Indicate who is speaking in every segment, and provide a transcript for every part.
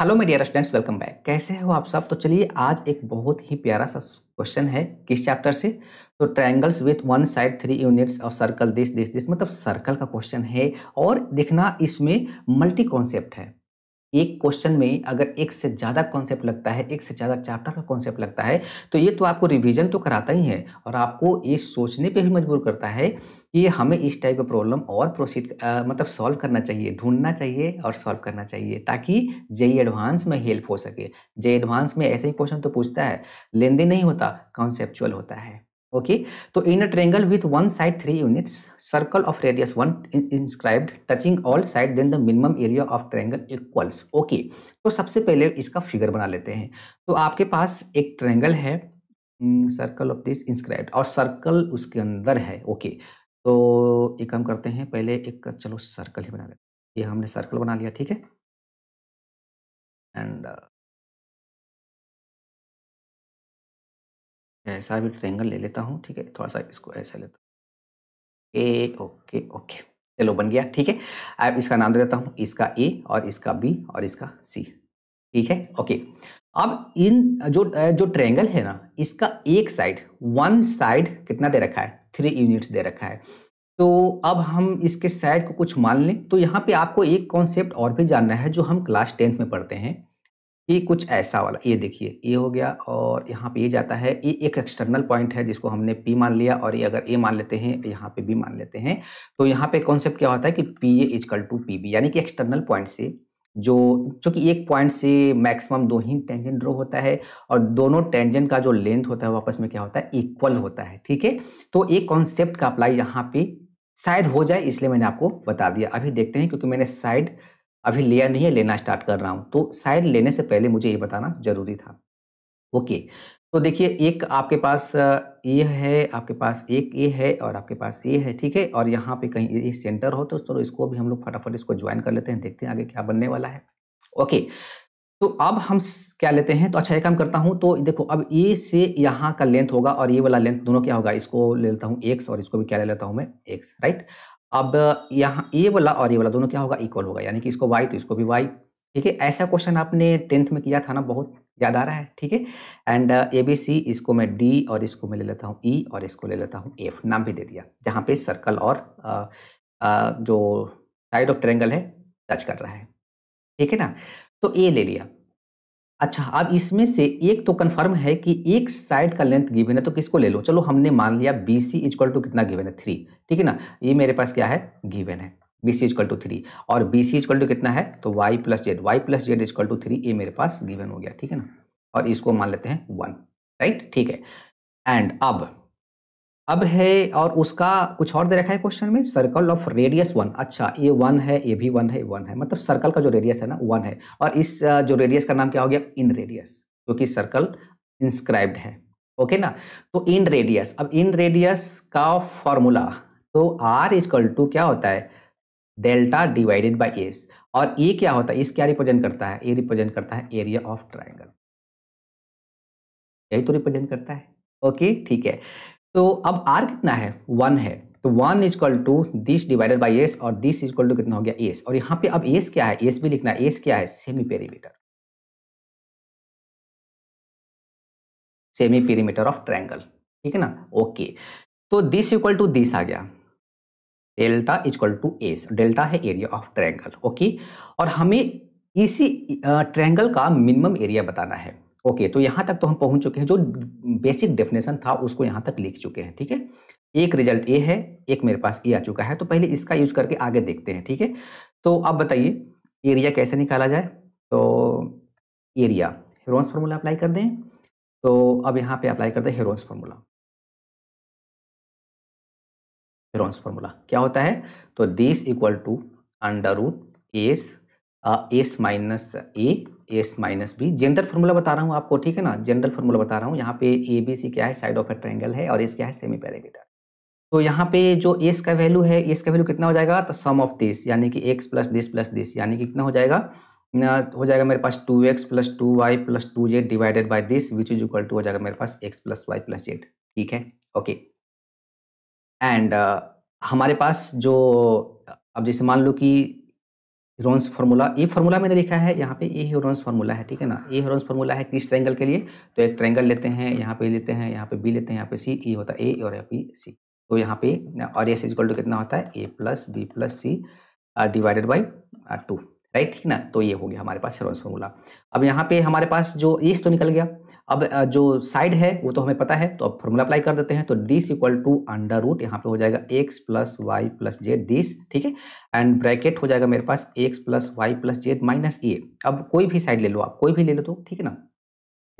Speaker 1: Hello मेरे dear students welcome back कैसे हो आप सब तो चलिए आज एक बहुत ही प्यारा सा क्वेश्चन है किस चैप्टर से तो triangles with one side three units of circle this this this मतलब सर्कल का क्वेश्चन है और देखना इसमें मल्टी कॉन्सेप्ट है एक क्वेश्चन में अगर एक से ज़्यादा कॉन्सेप्ट लगता है एक से ज़्यादा चैप्टर का कॉन्सेप्ट लगता है तो ये तो आपको रिविजन तो कराता ही है और आपको ये सोचने पर भी मजबूर करता है ये हमें इस टाइप का प्रॉब्लम और प्रोसीड मतलब सॉल्व करना चाहिए ढूंढना चाहिए और सॉल्व करना चाहिए ताकि जेई एडवांस में हेल्प हो सके जेई एडवांस में ऐसे ही क्वेश्चन तो पूछता है देन नहीं होता कॉन्सेप्चुअल होता है ओके तो in a triangle with one side three units circle of radius one inscribed touching all side then the minimum area of triangle equals okay तो सबसे पहले इसका फिगर बना लेते हैं तो आपके पास एक ट्रेंगल है सर्कल ऑफ दिस इंस्क्राइब्ड और सर्कल उसके अंदर है ओके okay. तो एक काम करते हैं पहले एक चलो सर्कल ही बना लेते ये हमने सर्कल बना लिया ठीक है एंड uh, ऐसा भी ट्रेंगल ले लेता हूँ ठीक है थोड़ा सा इसको ऐसा लेता ए ओके ओके चलो बन गया ठीक है अब इसका नाम दे देता हूँ इसका ए और इसका बी और इसका सी ठीक है ओके अब इन जो जो ट्रायंगल है ना इसका एक साइड वन साइड कितना दे रखा है थ्री यूनिट्स दे रखा है तो अब हम इसके साइड को कुछ मान लें तो यहाँ पे आपको एक कॉन्सेप्ट और भी जानना है जो हम क्लास टेंथ में पढ़ते हैं ये कुछ ऐसा वाला ये देखिए ये हो गया और यहाँ पे ये जाता है ये एक एक्सटर्नल पॉइंट है जिसको हमने पी मान लिया और ये अगर ए मान लेते हैं यहाँ पे बी मान लेते हैं तो यहाँ पे कॉन्सेप्ट तो क्या होता है कि P A is equal to P B यानी कि एक्सटर्नल पॉइंट से जो चूँकि एक पॉइंट से मैक्सिमम दो ही टेंजेंट ड्रॉ होता है और दोनों टेंजेंट का जो लेंथ होता है वापस में क्या होता है इक्वल होता है ठीक है तो एक कॉन्सेप्ट का अप्लाई यहाँ पे शायद हो जाए इसलिए मैंने आपको बता दिया अभी देखते हैं क्योंकि मैंने साइड अभी लिया नहीं है लेना स्टार्ट कर रहा हूँ तो साइड लेने से पहले मुझे ये बताना जरूरी था ओके तो देखिए एक आपके पास ए है आपके पास एक ए है और आपके पास ए है ठीक है और यहाँ पे कहीं ये सेंटर हो तो चलो इसको भी हम लोग फटाफट इसको ज्वाइन कर लेते हैं देखते हैं आगे क्या बनने वाला है ओके तो अब हम क्या लेते हैं तो अच्छा एक काम करता हूँ तो देखो अब ए से यहाँ का लेंथ होगा और ये वाला लेंथ दोनों क्या होगा इसको ले लेता हूँ एक्स और इसको भी क्या ले लेता हूँ मैं एक्स राइट अब यहाँ ए वाला और ये वाला दोनों क्या होगा इक्वल होगा यानी कि इसको वाई तो इसको भी वाई ठीक है ऐसा क्वेश्चन आपने टेंथ में किया था ना बहुत याद आ रहा है ठीक है एंड ए बी सी इसको मैं डी और इसको मैं ले लेता हूँ ई e, और इसको ले लेता हूँ एफ नाम भी दे दिया जहाँ पे सर्कल और आ, uh, आ, uh, जो साइड ऑफ ट्रेंगल है टच कर रहा है ठीक है ना तो ए ले लिया अच्छा अब इसमें से एक तो कंफर्म है कि एक साइड का लेंथ गिवन है तो किसको ले लो चलो हमने मान लिया बी सी इजक्वल टू कितना गिवन है थ्री ठीक है ना ये मेरे पास क्या है गिवन है B C is equal to three और बी सी इजकल टू कितना है तो Y plus Z Y plus Z is equal to three ये मेरे पास गिवन हो गया ठीक है ना और इसको मान लेते हैं वन राइट ठीक है एंड अब अब है और उसका कुछ और दे रखा है क्वेश्चन में सर्कल ऑफ रेडियस वन अच्छा ये वन है ये भी वन है वन है मतलब सर्कल का जो रेडियस है ना वन है और इस जो रेडियस का नाम क्या हो गया इन रेडियस क्योंकि सर्कल इंस्क्राइब्ड है ओके ना तो इन रेडियस अब इन रेडियस का फॉर्मूला तो आर इजकल टू क्या होता है डेल्टा डिवाइडेड बाई एस और ये क्या होता है इस क्या रिप्रेजेंट करता है ये रिप्रेजेंट करता है एरिया ऑफ ट्राइंगल यही तो रिप्रेजेंट करता है ओके ठीक है तो अब आर कितना है वन है तो one is equal to this divided by S और दिस इज इक्वल टू कितना हो गया एस और यहाँ पे अब एस क्या है एस भी लिखना है एस क्या है semi perimeter semi perimeter of triangle ठीक है ना ओके तो दिस इक्वल टू दिस आ गया delta is equal to S delta है एरिया ऑफ ट्रायंगल ओके और हमें इसी ट्रायंगल का मिनिमम एरिया बताना है ओके तो यहाँ तक तो हम पहुँच चुके हैं जो बेसिक डेफिनेशन था उसको यहाँ तक लिख चुके हैं ठीक है एक रिजल्ट ए है एक मेरे पास ए आ चुका है तो पहले इसका यूज करके आगे देखते हैं ठीक है तो अब बताइए एरिया कैसे निकाला जाए तो एरिया हेरोन्स फार्मूला अप्लाई कर दें तो अब यहाँ पे अप्लाई कर दें हेरोन्स फार्मूला लॉन्स फॉर्मूला क्या होता है तो this equal to under root S S minus A S minus B general formula बता रहा हूँ आपको ठीक है ना जनरल फॉर्मूला बता रहा हूँ यहाँ पे ए बी सी क्या है साइड ऑफ ए ट्रायंगल है और एस क्या है सेमी पैरामीटर तो यहाँ पे जो एस का वैल्यू है एस का वैल्यू कितना हो जाएगा तो सम ऑफ दिस यानी कि x plus this plus this यानी कि कितना हो जाएगा हो जाएगा मेरे पास two X plus two Y plus two Z divided by this which is equal to हो जाएगा मेरे पास x plus Y plus Z ठीक है ओके एंड uh, हमारे पास जो अब जैसे मान लो कि हीरोन्स फार्मूला ये फार्मूला मैंने लिखा है यहाँ पे ये हीरोन्स फार्मूला है ठीक है ना ये हीरोन्स फार्मूला है किस ट्रैंगल के लिए तो एक ट्रैंगल लेते हैं यहाँ पे लेते हैं यहाँ पे बी लेते हैं यहाँ पे सी ए होता है ए और यहाँ पे सी तो यहाँ पे और एस इज टू कितना होता है A plus B plus C divided by two right ठीक ना तो ये हो गया हमारे पास हीरोन्स फार्मूला अब यहाँ पे हमारे पास जो एस तो निकल गया अब जो साइड है वो तो हमें पता है तो अब फॉर्मूला अप्लाई कर देते हैं तो this equal to under root यहाँ पे हो जाएगा X plus Y plus Z this ठीक है एंड ब्रैकेट हो जाएगा मेरे पास x plus Y plus Z minus A अब कोई भी साइड ले लो आप कोई भी ले लो तो ठीक है ना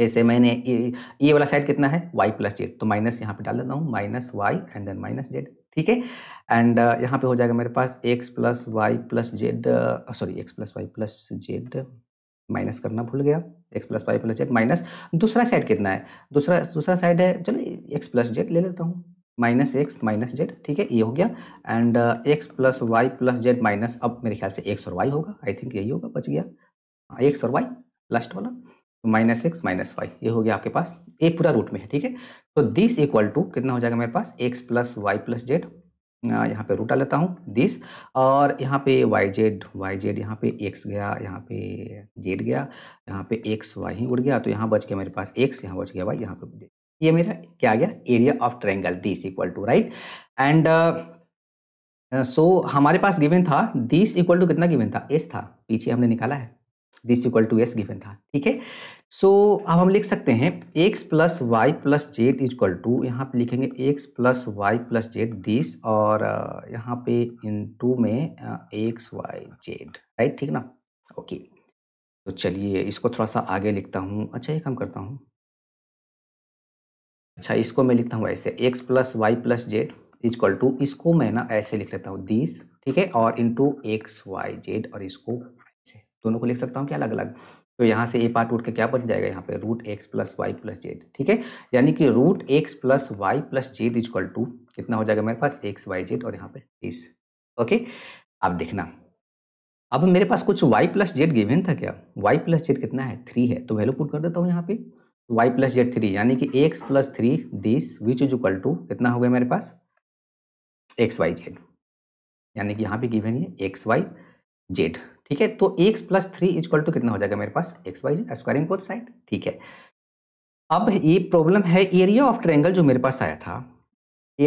Speaker 1: जैसे मैंने ये, ये वाला साइड कितना है वाई प्लस जेड तो माइनस यहाँ पे डाल देता हूँ minus y and then minus z ठीक है एंड यहाँ पे हो जाएगा मेरे पास x plus Y plus z sorry x plus Y plus Z minus करना भूल गया x plus Y plus Z minus दूसरा साइड कितना है दूसरा दूसरा साइड है चलो एक्स प्लस जेड ले लेता हूँ माइनस एक्स माइनस जेड ठीक है ये हो गया and x plus Y plus Z minus अब मेरे ख्याल से एक्स और वाई होगा आई थिंक यही होगा बच गया एक्स हाँ, और वाई लास्ट वाला माइनस एक्स माइनस वाई ये हो गया आपके पास एक पूरा रूट में है ठीक है तो दिस इक्वल टू कितना हो जाएगा मेरे पास x plus Y plus z यहाँ पे रूटा लेता हूँ दिस और यहाँ पे वाई जेड वाई जेड यहाँ पे एक्स गया यहाँ पे जेड गया यहाँ पे एक्स वाई ही उड़ गया तो यहाँ बच गया मेरे पास एक्स यहाँ बच गया वाई यहाँ पे ये मेरा क्या आ गया area of triangle this equal to right and so हमारे पास गिवन था दिस इक्वल टू कितना गिवन था एस था पीछे हमने निकाला है this equal to S given था ठीक है सो so, अब हम लिख सकते हैं x plus Y plus z is equal to यहाँ पे लिखेंगे x plus Y plus z this और यहाँ पे इन टू में एक्स वाई जेड राइट ठीक ना ओके okay. तो चलिए इसको थोड़ा सा आगे लिखता हूँ अच्छा ये काम करता हूँ अच्छा इसको मैं लिखता हूँ ऐसे x plus Y plus z equal to इसको मैं ना ऐसे लिख लेता हूँ दिस ठीक है और टू एक्स वाई जेड और इसको ऐसे दोनों को लिख सकता हूँ क्या अलग अलग तो यहाँ से ये पार्ट उठ के क्या बन जाएगा यहाँ पे root x plus Y plus Z ठीक है यानी कि root x plus Y plus z is equal to कितना हो जाएगा मेरे पास एक्स वाई जेड और यहाँ पे तीस ओके आप देखना अब मेरे पास कुछ वाई प्लस जेड गिवेन था क्या वाई प्लस जेड कितना है थ्री है तो वैल्यू पुट कर देता हूँ यहाँ पे वाई प्लस जेड थ्री यानी कि x plus three this which is equal to कितना हो गया मेरे पास एक्स वाई जेड यानी कि यहाँ पे गिवेन है एक्स वाई जेड ठीक है तो x plus three is equal to कितना हो जाएगा मेरे पास x y squaring both side ठीक है अब ये प्रॉब्लम है एरिया ऑफ ट्रायंगल जो मेरे पास आया था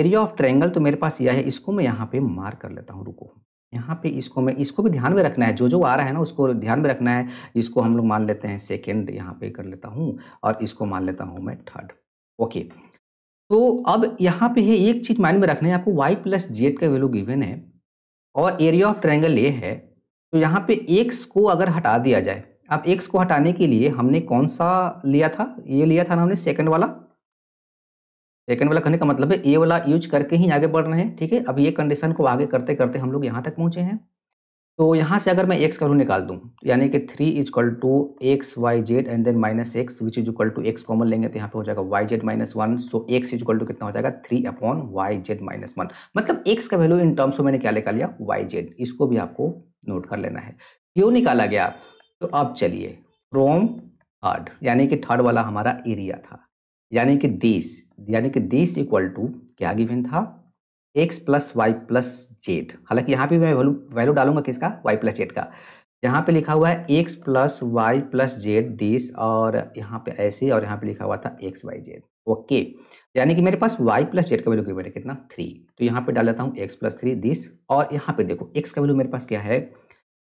Speaker 1: एरिया ऑफ ट्रैंगल तो मेरे पास यह है इसको मैं यहाँ पे मार कर लेता हूँ रुको यहाँ पे इसको मैं इसको भी ध्यान में रखना है जो जो आ रहा है ना उसको ध्यान में रखना है इसको हम लोग मान लेते हैं सेकेंड यहाँ पे कर लेता हूँ और इसको मान लेता हूँ मैं थर्ड ओके तो अब यहाँ पे है एक चीज़ माइंड में रखना है आपको वाई प्लस जेड का वैल्यू गिवन है और एरिया ऑफ ट्रायंगल ये है तो यहाँ पे एक्स को अगर हटा दिया जाए अब एक्स को हटाने के लिए हमने कौन सा लिया था ये लिया था ना हमने सेकंड वाला सेकंड वाला कहने का मतलब है ए वाला यूज करके ही आगे बढ़ रहे हैं ठीक है अब ये कंडीशन को आगे करते करते हम लोग यहाँ तक पहुँचे हैं तो यहाँ से अगर मैं एक्स का वैल्यू निकाल दूँ यानी कि three is equal to x y z and then minus x which is equal to x common लेंगे तो यहाँ पे हो जाएगा y z minus one so x is equal to कितना हो जाएगा three upon y z minus one मतलब एक्स का वैल्यू इन टर्म्स में मैंने क्या निकाल लिया वाई जेड इसको भी आपको नोट कर लेना है क्यों निकाला गया तो अब चलिए फ्रोम थर्ड यानी कि थर्ड वाला हमारा एरिया था यानी कि देश यानी कि देश इक्वल टू क्या गिवन था x plus Y plus z हालांकि यहाँ पे मैं वैल्यू वैल्यू डालूंगा किसका वाई प्लस जेड का यहाँ पे लिखा हुआ है x plus Y plus z this और यहाँ पे ऐसे और यहाँ पे लिखा हुआ था एक्स वाई जेड ओके यानी कि मेरे पास y प्लस जेड का वैल्यू क्यों है कितना थ्री तो यहाँ पे डाल देता हूँ x प्लस थ्री दिस और यहाँ पे देखो x का वैल्यू मेरे पास क्या है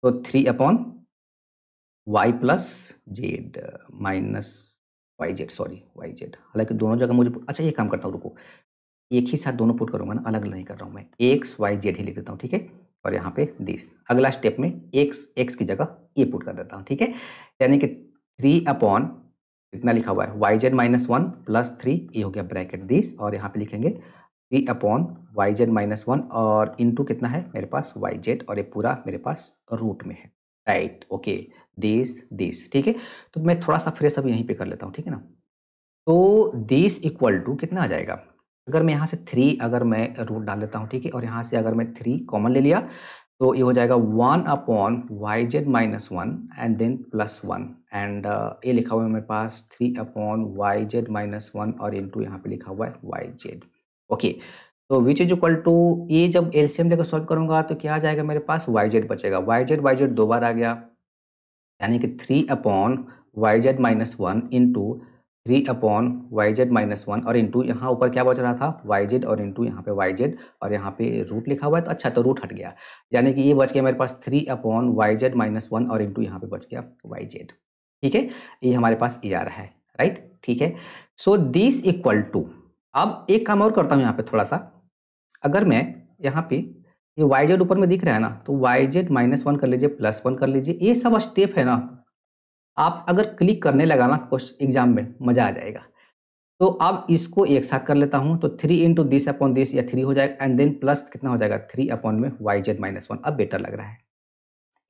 Speaker 1: तो three upon y plus Z minus y z sorry y z हालांकि दोनों जगह मुझे अच्छा ये काम करता हूँ रुको एक ही साथ दोनों पुट करूँगा ना अलग अलग नहीं कर रहा हूँ मैं एक्स वाई जेड ही लिख देता हूँ ठीक है और यहाँ पे दिस अगला स्टेप में एक्स एक्स की जगह ए पुट कर देता हूँ ठीक है यानी कि थ्री अपॉन इतना लिखा हुआ है y z minus one plus three ये हो गया ब्रैकेट दिस और यहाँ पे लिखेंगे three upon y z minus one और इनटू कितना है मेरे पास वाई जेड और ये पूरा मेरे पास रूट में है राइट ओके दिस दिस ठीक है तो मैं थोड़ा सा फ्रेश अभी यहीं पे कर लेता हूँ ठीक है ना तो दिस इक्वल टू कितना आ जाएगा अगर मैं यहाँ से थ्री अगर मैं रूट डाल लेता हूँ ठीक है और यहाँ से अगर मैं थ्री कॉमन ले लिया तो ये हो जाएगा one upon y z minus one and then plus one and ये लिखा हुआ है मेरे पास three upon y z minus one और इन टू यहाँ पर लिखा हुआ है वाई जेड ओके तो विच इज इक्वल टू ये जब एल सी एम लेकर सॉल्व करूंगा तो क्या आ जाएगा मेरे पास वाई जेड बचेगा वाई जेड वाई जेड दो बार आ गया यानी कि three upon y z minus one into three upon y z minus one और इंटू यहाँ ऊपर क्या बच रहा था वाई जेड और इंटू यहाँ पे वाई जेड और यहाँ पे रूट लिखा हुआ है तो अच्छा तो रूट हट गया यानी कि ये बच गया मेरे पास three upon y z minus one और इंटू यहाँ पे बच गया वाई जेड ठीक है ये हमारे पास ए आ रहा है राइट ठीक है सो दिस इक्वल टू अब एक काम और करता हूँ यहाँ पे थोड़ा सा अगर मैं यहाँ पे ये वाई जेड ऊपर में दिख रहा है ना तो वाई जेड माइनस वन कर लीजिए प्लस वन कर लीजिए ये सब स्टेप है ना आप अगर क्लिक करने लगा ना क्वेश्चन एग्जाम में मज़ा आ जाएगा तो अब इसको एक साथ कर लेता हूँ तो three into this upon this या थ्री हो जाएगा एंड देन प्लस कितना हो जाएगा थ्री अपॉन में वाई जेड माइनस वन अब बेटर लग रहा है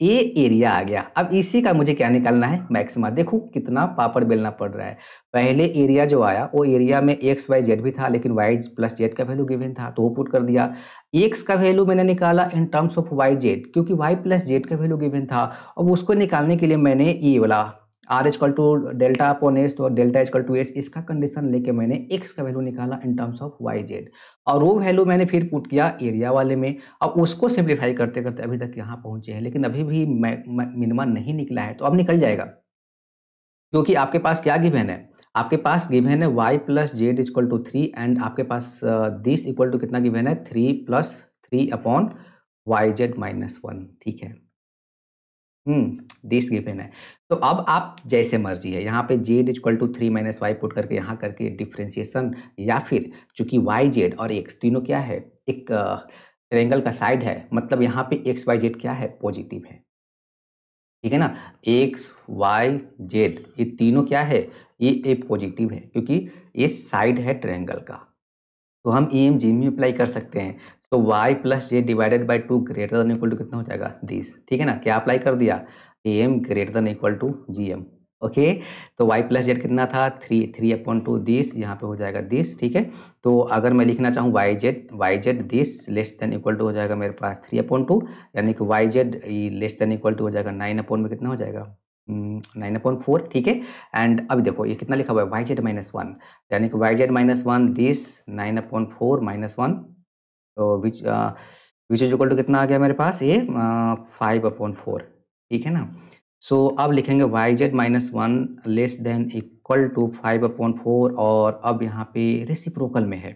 Speaker 1: ये एरिया आ गया अब इसी का मुझे क्या निकालना है मैक्सिमा देखो कितना पापड़ बेलना पड़ रहा है पहले एरिया जो आया वो एरिया में एक्स वाई जेड भी था लेकिन वाई प्लस जेड का वैल्यू गिवन था तो वो पुट कर दिया एक्स का वैल्यू मैंने निकाला in terms of y z क्योंकि वाई प्लस जेड का वैल्यू गिवन था अब उसको निकालने के लिए मैंने ये वाला R is equal to delta upon S तो डेल्टा इजकल टू एस इसका कंडीशन लेके मैंने एक्स का वैल्यू निकाला in terms of y z और वो वैल्यू मैंने फिर पुट किया एरिया वाले में अब उसको सिंप्लीफाई करते करते अभी तक यहाँ पहुँचे हैं लेकिन अभी भी मिनिमा नहीं निकला है तो अब निकल जाएगा क्योंकि आपके पास क्या गिवन है आपके पास गिवन है y plus z is equal to three and आपके पास दिस इक्वल टू कितना गिवन है three plus three upon y z minus one ठीक है हम्म, दिस गिवन है तो अब आप जैसे मर्जी है यहाँ पे z is equal to three minus y put करके यहाँ करके डिफ्रेंसिएशन या फिर चूंकि वाई जेड और एक्स तीनों क्या है एक ट्रेंगल का साइड है मतलब यहाँ पे एक्स वाई जेड क्या है पॉजिटिव है ठीक है ना एक्स वाई जेड ये तीनों क्या है ये ए पॉजिटिव है क्योंकि ये साइड है ट्रेंगल का तो हम ई एम जी में अप्लाई कर सकते हैं तो Y plus z divided by two greater than equal to कितना हो जाएगा दिस ठीक है ना क्या अप्लाई कर दिया A M greater than equal to G M okay तो वाई प्लस जेड कितना था three three upon two this यहाँ पे हो जाएगा दिस ठीक है तो अगर मैं लिखना चाहूँ y z y z this less than equal to हो जाएगा मेरे पास थ्री अपॉइंट टू यानी कि y z less than equal to हो जाएगा नाइन अपॉइंट में कितना हो जाएगा नाइन अपॉइंट फोर ठीक है एंड अभी देखो ये कितना लिखा हुआ है वाई जेड माइनस वन यानी कि y z minus one this nine upon four minus one तो which which is equal to कितना आ गया मेरे पास ये फाइव अपॉइंट फोर ठीक है ना सो so, अब लिखेंगे y z minus one less than equal to five upon four और अब यहाँ पे रेसिप्रोकल में है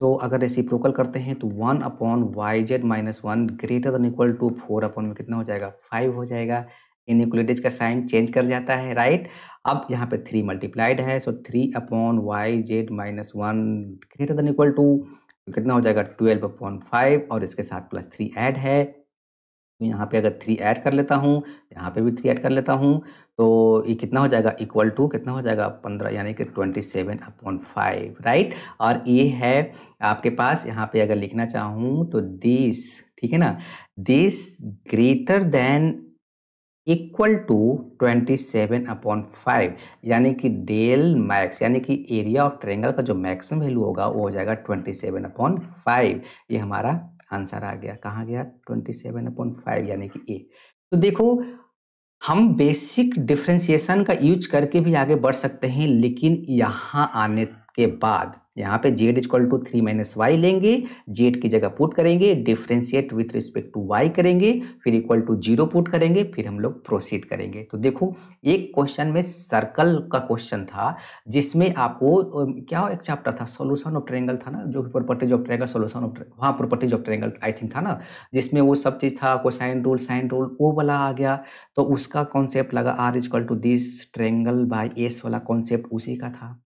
Speaker 1: तो अगर रेसिप्रोकल करते हैं तो one upon y z minus one greater than equal to four upon में कितना हो जाएगा फाइव हो जाएगा इन का साइन चेंज कर जाता है राइट अब यहाँ पे थ्री मल्टीप्लाइड है so three upon y z minus one greater than equal to कितना हो जाएगा ट्वेल्व अपॉन फाइव और इसके साथ प्लस थ्री एड है तो यहाँ पे अगर थ्री ऐड कर लेता हूँ यहाँ पे भी थ्री ऐड कर लेता हूँ तो ये कितना हो जाएगा इक्वल टू कितना हो जाएगा पंद्रह यानी कि twenty seven upon five right और ये है आपके पास यहाँ पे अगर लिखना चाहूँ तो दिस ठीक है ना this greater than equal to twenty seven upon five यानी कि डेल मैक्स यानी कि एरिया ऑफ ट्रेंगल का जो मैक्सिमम वैल्यू होगा वो हो जाएगा ट्वेंटी सेवन अपॉन फाइव ये हमारा आंसर आ गया कहाँ गया ट्वेंटी सेवन अपॉन फाइव यानी कि ए तो देखो हम बेसिक डिफ्रेंसिएशन का यूज करके भी आगे बढ़ सकते हैं लेकिन यहाँ आने के बाद यहाँ पे z is equal to three minus y लेंगे जेड की जगह पुट करेंगे differentiate with respect to y करेंगे फिर इक्वल टू जीरो पुट करेंगे फिर हम लोग प्रोसीड करेंगे तो देखो एक क्वेश्चन में सर्कल का क्वेश्चन था जिसमें आपको क्या एक चैप्टर था सोल्यूशन ऑफ ट्रेंगल था ना जो properties of triangle solution of हाँ properties of triangle I think था ना जिसमें वो सब चीज़ था को साइन रूल साइन रूल वो वाला आ गया तो उसका कॉन्सेप्ट लगा R is equal to this triangle by S वाला कॉन्सेप्ट उसी का था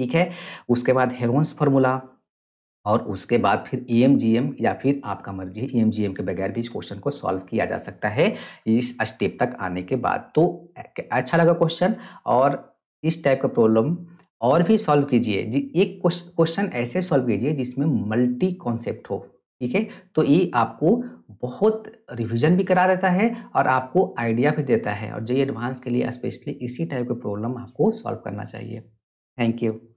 Speaker 1: ठीक है उसके बाद हेरोन्स फार्मूला और उसके बाद फिर ई एम जी एम या फिर आपका मर्जी ई एम जी एम के बगैर भी इस क्वेश्चन को सॉल्व किया जा सकता है इस स्टेप तक आने के बाद तो अच्छा लगा क्वेश्चन और इस टाइप का प्रॉब्लम और भी सॉल्व कीजिए जी एक क्वेश्चन ऐसे सॉल्व कीजिए जिसमें मल्टी कॉन्सेप्ट हो ठीक है तो ये आपको बहुत रिवीजन भी करा देता है और आपको आइडिया भी देता है और ये एडवांस के लिए स्पेशली इसी टाइप के प्रॉब्लम आपको सॉल्व करना चाहिए थैंक यू